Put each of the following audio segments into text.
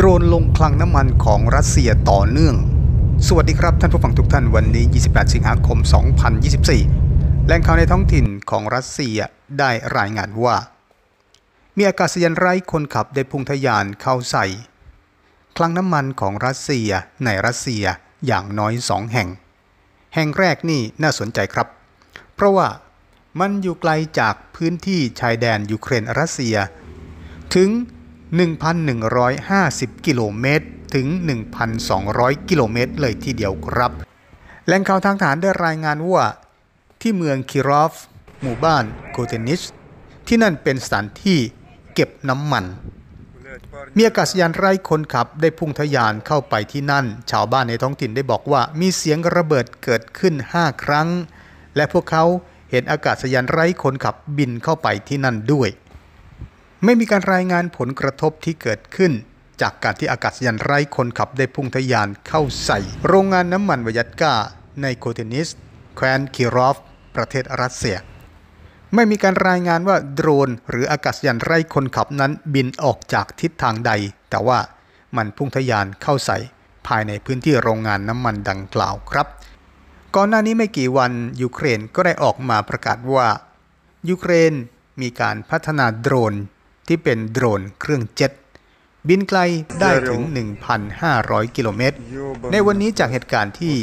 โดรนลงคลังน้ำมันของรัสเซียต่อเนื่อง สวัสดีครับท่านผู้ฟังทุกท่านวันนี้ 28 สิงหาคม 2024 แหล่งข่าวในท้องถิ่นของรัสเซียได้รายงานว่า มีอากาศยานไร้คนขับได้พุ่งทะยานเข้าใส่ คลังน้ำมันของรัสเซียในรัสเซียอย่างน้อยสองแห่ง แห่งแรกนี่น่าสนใจครับ เพราะว่ามันอยู่ไกลจากพื้นที่ชายแดนยูเครนรัสเซีย ถึง1,150 กิโลเมตร ถึง 1,200 กิโลเมตร เลยทีเดียวครับ แหล่งข่าวทางทหารได้รายงานว่า ที่เมืองคิรอฟ หมู่บ้านโกเทนิช ที่นั่นเป็นสถานที่เก็บน้ำมัน มีอากาศยานไร้คนขับได้พุ่งทะยานเข้าไปที่นั่น ชาวบ้านในท้องถิ่นได้บอกว่ามีเสียงระเบิดเกิดขึ้น 5 ครั้ง และพวกเขาเห็นอากาศยานไร้คนขับบินเข้าไปที่นั่นด้วยไม่มีการรายงานผลกระทบที่เกิดขึ้น จากการที่อากาศยานไร้คนขับได้พุ่งทะยานเข้าใส่ โรงงานน้ำมันวยัตกาในโคเทนิส แควนคิรอฟ ประเทศรัสเซีย ไม่มีการรายงานว่าโดรนหรืออากาศยานไร้คนขับนั้นบินออกจากทิศทางใด แต่ว่ามันพุ่งทะยานเข้าใส่ ภายในพื้นที่โรงงานน้ำมันดังกล่าวครับ ก่อนหน้านี้ไม่กี่วันยูเครนก็ได้ออกมาประกาศว่ายูเครนมีการพัฒนาโดรนที่เป็นโดรนเครื่องเจ็ตบินไกลได้ถึง 1,500 กิโลเมตร ในวันนี้จากเหตุการณ์ที่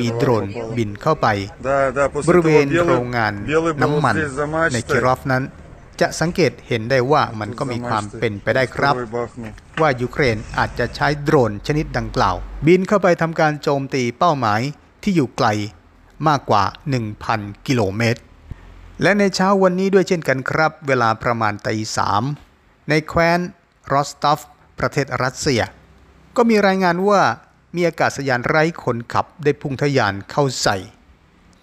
มีโดรนบินเข้าไป บริเวณโรงงานน้ำมันในคิรอฟนั้น จะสังเกตเห็นได้ว่ามันก็มีความเป็นไปได้ครับ ว่ายูเครนอาจจะใช้โดรนชนิดดังกล่าว บินเข้าไปทำการโจมตีเป้าหมายที่อยู่ไกลมากกว่า 1,000 กิโลเมตร และในเช้าวันนี้ด้วยเช่นกันครับ เวลาประมาณตีสามในแคว้นรอสตอฟประเทศรัสเซีย ก็มีรายงานว่ามีอากาศยานไร้คนขับได้พุ่งทะยานเข้าใส่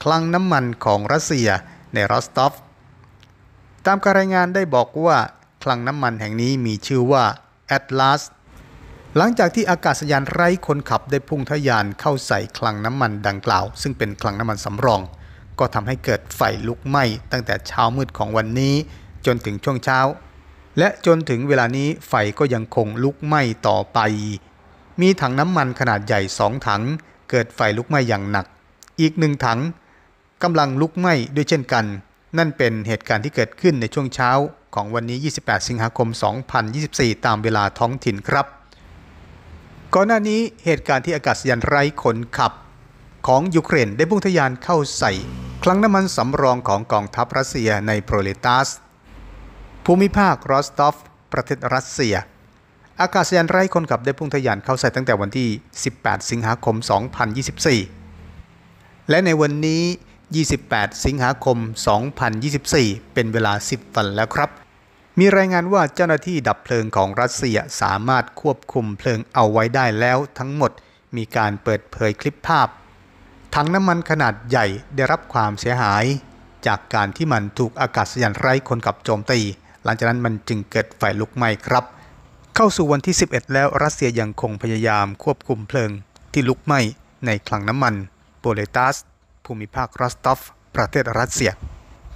คลังน้ำมันของรัสเซียในรอสตอฟตามการรายงานได้บอกว่าคลังน้ำมันแห่งนี้มีชื่อว่าแอตลาสหลังจากที่อากาศยานไร้คนขับได้พุ่งทะยานเข้าใส่คลังน้ำมันดังกล่าว ซึ่งเป็นคลังน้ำมันสำรอง ก็ทำให้เกิดไฟลุกไหม้ตั้งแต่เช้ามืดของวันนี้จนถึงช่วงเช้าและจนถึงเวลานี้ไฟก็ยังคงลุกไหม้ต่อไป มีถังน้ำมันขนาดใหญ่สองถังเกิดไฟลุกไหม้อย่างหนัก อีกหนึ่งถังกำลังลุกไหม้ด้วยเช่นกัน นั่นเป็นเหตุการณ์ที่เกิดขึ้นในช่วงเช้าของวันนี้ 28 สิงหาคม 2024 ตามเวลาท้องถิ่นครับ ก่อนหน้านี้เหตุการณ์ที่อากาศยานไร้คนขับ ของยูเครนได้พุ่งทะยานเข้าใส่คลังน้ำมันสำรองของกองทัพรัสเซียในโปรเลตัสภูมิภาครอสตอฟ ประเทศรัสเซีย อากาศยานไร้คนขับได้พุ่งทะยานเข้าใส่ตั้งแต่วันที่ 18 สิงหาคม 2024 และในวันนี้ 28 สิงหาคม 2024 เป็นเวลา 10วันแล้วครับ มีรายงานว่าเจ้าหน้าที่ดับเพลิงของรัสเซียสามารถควบคุมเพลิงเอาไว้ได้แล้วทั้งหมดมีการเปิดเผยคลิปภาพถังน้ำมันขนาดใหญ่ได้รับความเสียหาย จากการที่มันถูกอากาศยานไร้คนขับโจมตีหลังจากนั้นมันจึงเกิดไฟลุกไหม้ครับ เข้าสู่วันที่ 11 แล้วรัสเซียยังคงพยายามควบคุมเพลิงที่ลุกไหม้ในคลังน้ำมันโปเลตัสภูมิภาครัสตอฟประเทศรัสเซีย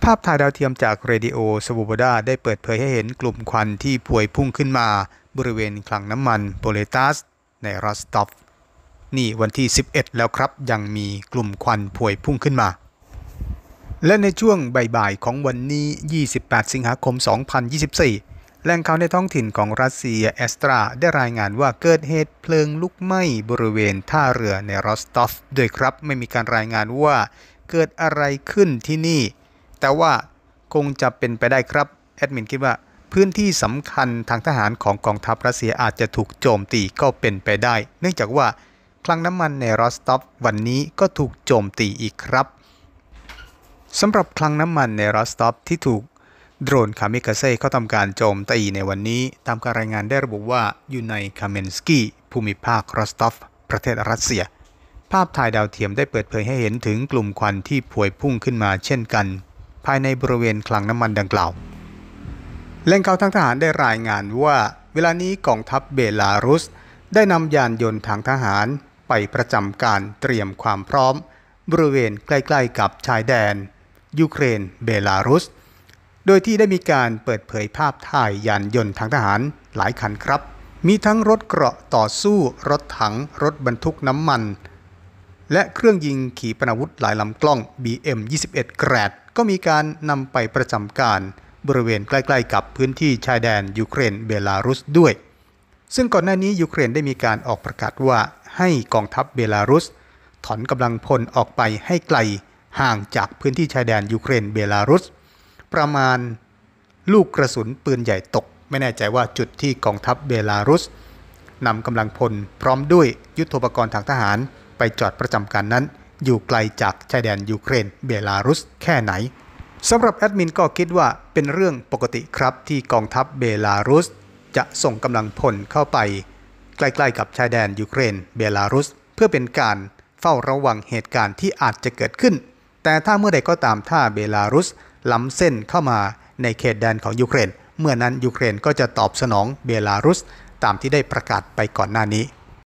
ภาพถ่ายดาวเทียมจากเรดิโอสวูบดาได้เปิดเผยให้เห็นกลุ่มควันที่พวยพุ่งขึ้นมา บริเวณคลังน้ำมันโปเลตัสในรัสตอฟนี่วันที่ 11 แล้วครับยังมีกลุ่มควันพวยพุ่งขึ้นมาและในช่วงบ่ายๆของวันนี้ 28 สิงหาคม 2024 แหล่งข่าวในท้องถิ่นของรัสเซียแอสตราได้รายงานว่าเกิดเหตุเพลิงลุกไหม้บริเวณท่าเรือในรอสตอฟด้วยครับไม่มีการรายงานว่าเกิดอะไรขึ้นที่นี่ แต่ว่าคงจะเป็นไปได้ครับ แอดมินคิดว่าพื้นที่สำคัญทางทหารของกองทัพรัสเซียอาจจะถูกโจมตีก็เป็นไปได้ เนื่องจากว่า คลังน้ำมันในรอสตอฟวันนี้ก็ถูกโจมตีอีกครับสำหรับคลังน้ำมันในรัสตอปที่ถูก โดรนคามิกาเซ่เข้าทำการโจมตีในวันนี้ ตามการรายงานได้ระบุว่าอยู่ในคาเมนสกี้ภูมิภาครัสตอฟ ประเทศรัสเซีย ภาพถ่ายดาวเทียมได้เปิดเผยให้เห็นถึงกลุ่มควันที่พวยพุ่งขึ้นมาเช่นกัน ภายในบริเวณคลังน้ำมันดังกล่าวแหล่งข่าวทางทหารได้รายงานว่า เวลานี้กองทัพเบลารุส ได้นำยานยนต์ทางทหารไปประจำการเตรียมความพร้อม บริเวณใกล้ๆกับชายแดนยูเครนเบลารุส โดยที่ได้มีการเปิดเผยภาพถ่ายยานยนต์ทางทหารหลายคันครับ มีทั้งรถเกราะต่อสู้รถถังรถบรรทุกน้ำมัน และเครื่องยิงขีปนาวุธหลายลำกล้อง BM21 แกรดก็มีการนำไปประจำการบริเวณใกล้ ๆ กับพื้นที่ชายแดน ยูเครนเบลารุสด้วย ซึ่งก่อนหน้านี้ ยูเครนได้มีการออกประกาศว่าให้กองทัพเบลารุส ถอนกำลังพลออกไปให้ไกลห่างจากพื้นที่ชายแดนยูเครนเบลารุสประมาณลูกกระสุนปืนใหญ่ตก ไม่แน่ใจว่าจุดที่กองทัพเบลารุสนำกำลังพลพร้อมด้วยยุทโธปกรณ์ทางทหาร ไปจอดประจำการนั้น อยู่ไกลจากชายแดนยูเครนเบลารุสแค่ไหนสำหรับ แอดมินก็คิดว่าเป็นเรื่องปกติครับที่กองทัพเบลารุสจะส่งกำลังพลเข้าไป ใกล้ๆกับชายแดนยูเครนเบลารุสเพื่อเป็นการเฝ้าระวังเหตุการณ์ที่อาจจะเกิดขึ้นแต่ถ้าเมื่อใดก็ตามถ้าเบลารุสล้ำเส้นเข้ามาในเขตแดนของยูเครนเมื่อนั้นยูเครนก็จะตอบสนองเบลารุสตามที่ได้ประกาศไปก่อนหน้านี้